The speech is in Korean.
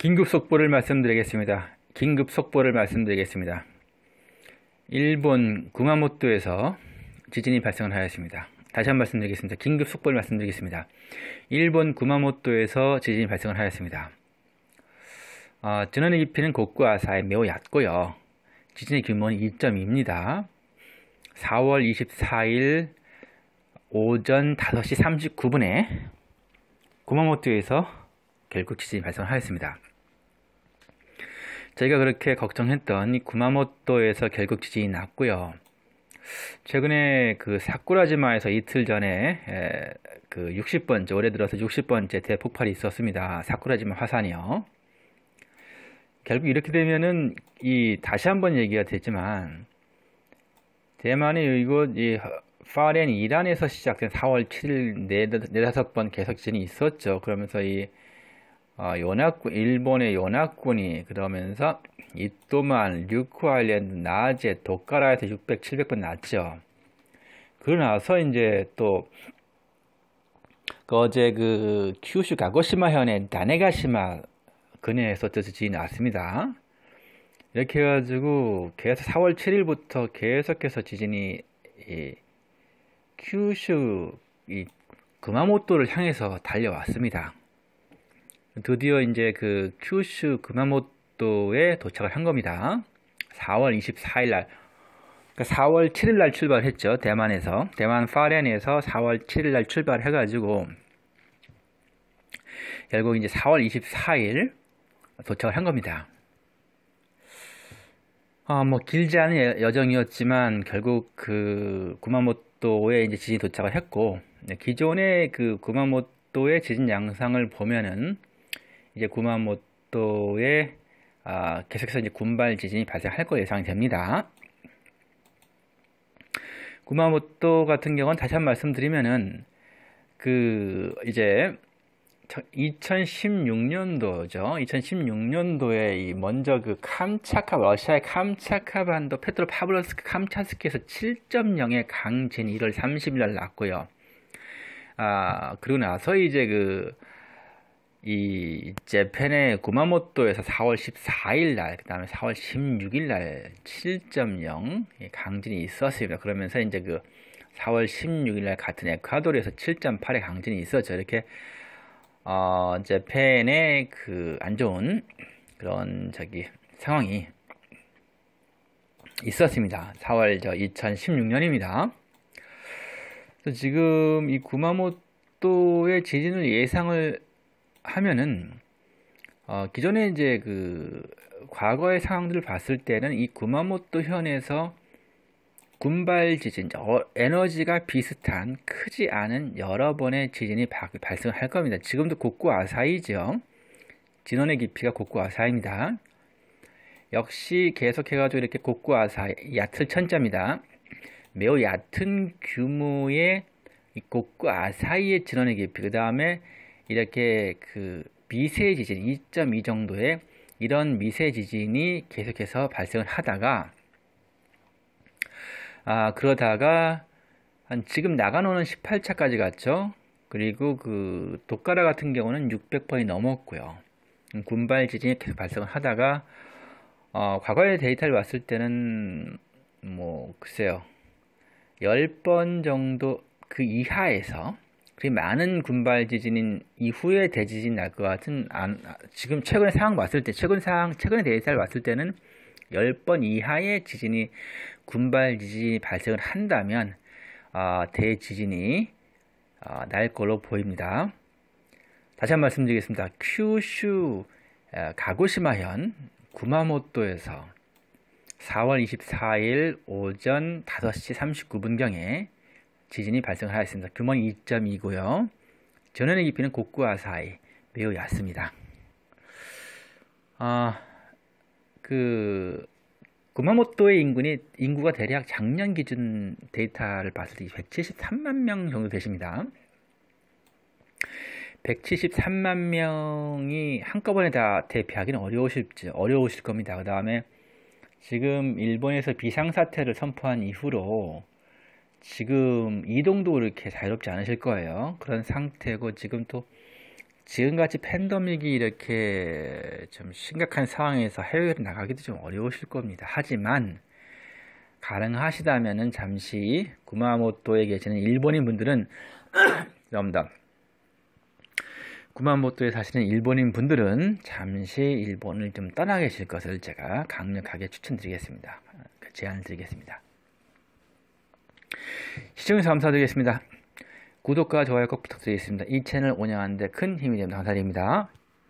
긴급 속보를 말씀드리겠습니다. 긴급 속보를 말씀드리겠습니다. 일본 구마모토에서 지진이 발생을 하였습니다. 다시 한번 말씀드리겠습니다. 긴급 속보를 말씀드리겠습니다. 일본 구마모토에서 지진이 발생을 하였습니다. 어, 지난해 깊이는 곳과 사에 매우 얕고요. 지진의 규모는 2.2입니다. 4월 24일 오전 5시 39분에 구마모토에서 결국 지진이 발생하였습니다. 제가 그렇게 걱정했던 구마모토에서 결국 지진이 났고요. 최근에 그 사쿠라지마에서 이틀 전에 그 60번째 올해 들어서 60번째 대폭발이 있었습니다. 사쿠라지마 화산이요. 결국 이렇게 되면은 이 다시 한번 얘기가 됐지만 대만의 이곳이 파렌 이란에서 시작된 4월 7일 4, 5번 계속 지진이 있었죠. 그러면서 이 아, 연합군 일본의 연합군이 그러면서 이 또한 류쿠 아일랜드 낮에 도카라에서 600, 700번 났죠. 그러나서 이제 또 그 어제 그 큐슈 가고시마 현의 다네가시마 근해에서 저 지진이 났습니다. 이렇게 해가지고 계속 4월 7일부터 계속해서 지진이 이 큐슈 이 구마모토를 향해서 달려왔습니다. 드디어 이제 그 큐슈 금마모토에 도착을 한 겁니다. 4월 24일 날. 그러니까 4월 7일 날 출발했죠. 대만에서. 대만 파렌에서 4월 7일 날 출발해 가지고 결국 이제 4월 24일 도착을 한 겁니다. 아, 뭐 길지 않은 여정이었지만 결국 그 구마모토에 이제 지진 도착을 했고 네, 기존의 그 구마모토의 지진 양상을 보면은 이제 구마모토에 아, 계속해서 이제 군발 지진이 발생할 거 예상됩니다. 구마모토 같은 경우는 다시 한 번 말씀드리면은 그 이제 2016년도죠. 2016년도에 이 먼저 그 캄차카 러시아의 캄차카 반도 페트로파블로스크 캄차스키에서 7.0의 강진이 1월 30일 날 났고요. 아그러고 나서 이제 그이 재팬의 구마모토에서 4월 14일 날, 그 다음에 4월 16일 날 7.0 강진이 있었습니다. 그러면서 이제 그 4월 16일 날 같은 에콰도르에서 7.8의 강진이 있었죠. 이렇게 어, 재팬의 그 안 좋은 그런 저기 상황이 있었습니다. 4월 저 2016년입니다. 지금 이 구마모토의 지진을 예상을 하면은 어, 기존에 이제 그 과거의 상황들을 봤을 때는 이 구마모토 현에서 군발 지진, 어, 에너지가 비슷한 크지 않은 여러 번의 지진이 바, 발생할 겁니다. 지금도 곡구 아사이죠. 진원의 깊이가 곡구 아사입니다. 역시 계속해가지고 이렇게 곡구 아사이, 얕을 천자입니다. 매우 얕은 규모의 곡구 아사이의 진원의 깊이, 그 다음에 이렇게 그 미세 지진 2.2 정도의 이런 미세 지진이 계속해서 발생을 하다가 아 그러다가 한 지금 나가노는 18차까지 갔죠. 그리고 그 독가라 같은 경우는 600번이 넘었고요. 군발 지진이 계속 발생을 하다가 어, 과거의 데이터를 봤을 때는 뭐 글쎄요. 10번 정도 그 이하에서 그리고 많은 군발 지진인 이후에 대지진 날 것 같은 안, 지금 최근의 상황 봤을 때 최근 상황 최근에 대해서 봤을 때는 10번 이하의 지진이 군발 지진이 발생을 한다면 어, 대지진이 어, 날 걸로 보입니다. 다시 한 번 말씀드리겠습니다. 큐슈 에, 가고시마현 구마모토에서 4월 24일 오전 5시 39분경에 지진이 발생하였습니다. 규모 는 2.2고요. 전원의 깊이는 곡구와 사이 매우 얕습니다. 아, 그 구마모토의 인구니 인구가 대략 작년 기준 데이터를 봤을 때 173만 명 정도 되십니다. 173만 명이 한꺼번에 다 대피하기는 어려우실지 어려우실 겁니다. 그 다음에 지금 일본에서 비상사태를 선포한 이후로 지금 이동도 이렇게 자유롭지 않으실 거예요. 그런 상태고 지금 또 지금같이 팬더믹이 이렇게 좀 심각한 상황에서 해외를 나가기도 좀 어려우실 겁니다. 하지만 가능하시다면 잠시 구마모토에 계시는 일본인 분들은 죄송합니다. 구마모토에 사시는 일본인 분들은 잠시 일본을 좀 떠나 계실 것을 제가 강력하게 추천드리겠습니다. 그 제안 드리겠습니다. 시청해주셔서 감사드리겠습니다. 구독과 좋아요 꼭 부탁드리겠습니다. 이 채널 운영하는데 큰 힘이 됩니다. 감사드립니다.